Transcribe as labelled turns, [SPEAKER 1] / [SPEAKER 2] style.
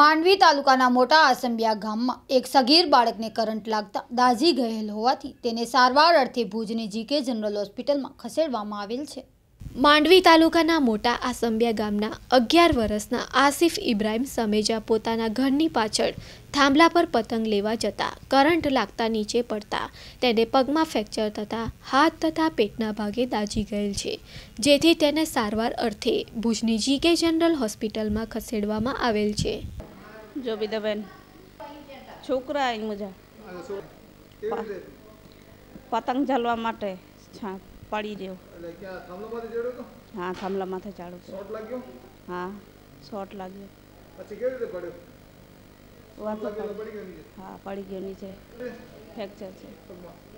[SPEAKER 1] માંડવી તાલુકાના મોટા આસંબિયા ગામમાં એક સગીર બાળકને કરંટ લાગતા દાઝી ગયેલ હોવાથી તેને સારવાર અર્થે ભુજની જીકે જનરલ હોસ્પિટલમાં ખસેડવામાં આવેલ છે માંડવી તાલુકાના મોટા આસંબિયા ગામના અગિયાર વર્ષના આસિફ ઇબ્રાહીમ સમેજા
[SPEAKER 2] પોતાના ઘરની પાછળ થાંભલા પર પતંગ લેવા જતા કરંટ લાગતા નીચે પડતા તેને પગમાં ફ્રેક્ચર થતાં હાથ તથા પેટના ભાગે દાજી ગયેલ છે જેથી તેને સારવાર અર્થે ભુજની જીકે જનરલ હોસ્પિટલમાં ખસેડવામાં આવેલ છે
[SPEAKER 3] જો જોબીદાબેન છોકરા એ મુજા પતંગ ઝાલવા માટે પડી ગયો હા થાંભલા માથે ચાડો હા શોર્ટ લાગ્યો
[SPEAKER 4] પછી કેવી
[SPEAKER 3] હા પડી ગયો નીચે ફ્રેક્ચર છે